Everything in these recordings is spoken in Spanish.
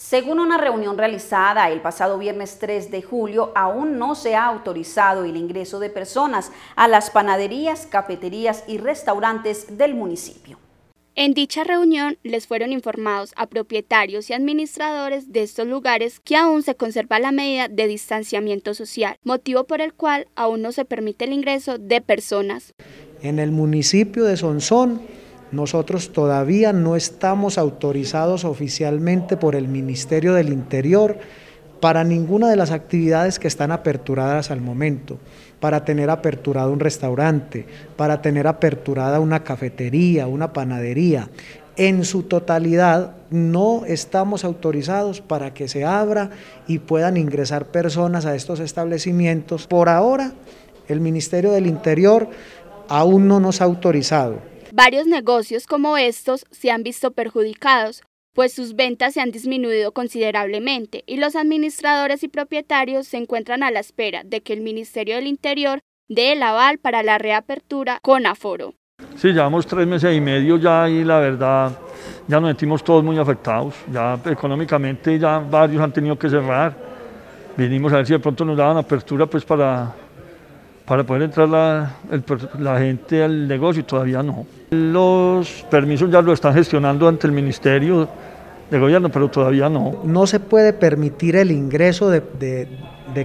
Según una reunión realizada el pasado viernes 3 de julio, aún no se ha autorizado el ingreso de personas a las panaderías, cafeterías y restaurantes del municipio. En dicha reunión les fueron informados a propietarios y administradores de estos lugares que aún se conserva la medida de distanciamiento social, motivo por el cual aún no se permite el ingreso de personas. En el municipio de Sonsón nosotros todavía no estamos autorizados oficialmente por el Ministerio del Interior para ninguna de las actividades que están aperturadas al momento, para tener aperturado un restaurante, para tener aperturada una cafetería, una panadería. En su totalidad no estamos autorizados para que se abra y puedan ingresar personas a estos establecimientos. Por ahora, el Ministerio del Interior aún no nos ha autorizado. Varios negocios como estos se han visto perjudicados, pues sus ventas se han disminuido considerablemente y los administradores y propietarios se encuentran a la espera de que el Ministerio del Interior dé el aval para la reapertura con aforo. Sí, llevamos tres meses y medio ya y la verdad ya nos sentimos todos muy afectados, ya económicamente ya varios han tenido que cerrar, vinimos a ver si de pronto nos daban apertura pues para, para poder entrar la, la gente al negocio y todavía no. Los permisos ya lo están gestionando ante el Ministerio de Gobierno, pero todavía no. No se puede permitir el ingreso de,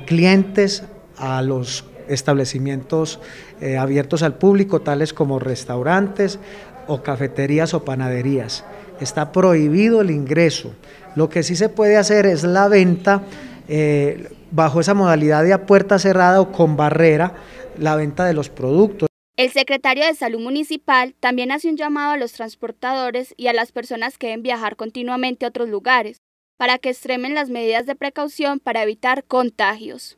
clientes a los establecimientos eh, abiertos al público, tales como restaurantes o cafeterías o panaderías. Está prohibido el ingreso. Lo que sí se puede hacer es la venta eh, bajo esa modalidad de a puerta cerrada o con barrera, la venta de los productos. El secretario de Salud Municipal también hace un llamado a los transportadores y a las personas que deben viajar continuamente a otros lugares para que extremen las medidas de precaución para evitar contagios.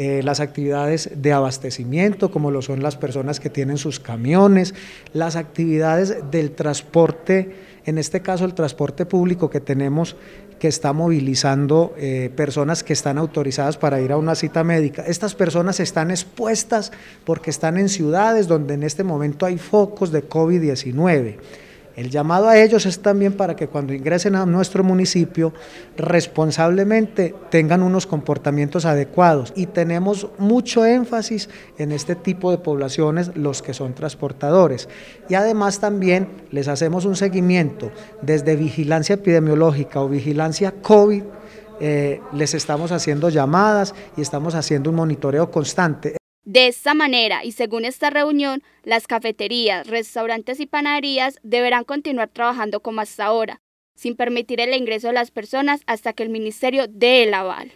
Eh, las actividades de abastecimiento, como lo son las personas que tienen sus camiones, las actividades del transporte, en este caso el transporte público que tenemos que está movilizando eh, personas que están autorizadas para ir a una cita médica. Estas personas están expuestas porque están en ciudades donde en este momento hay focos de COVID-19. El llamado a ellos es también para que cuando ingresen a nuestro municipio responsablemente tengan unos comportamientos adecuados y tenemos mucho énfasis en este tipo de poblaciones, los que son transportadores. Y además también les hacemos un seguimiento desde vigilancia epidemiológica o vigilancia COVID. Eh, les estamos haciendo llamadas y estamos haciendo un monitoreo constante. De esta manera y según esta reunión, las cafeterías, restaurantes y panaderías deberán continuar trabajando como hasta ahora, sin permitir el ingreso de las personas hasta que el ministerio dé el aval.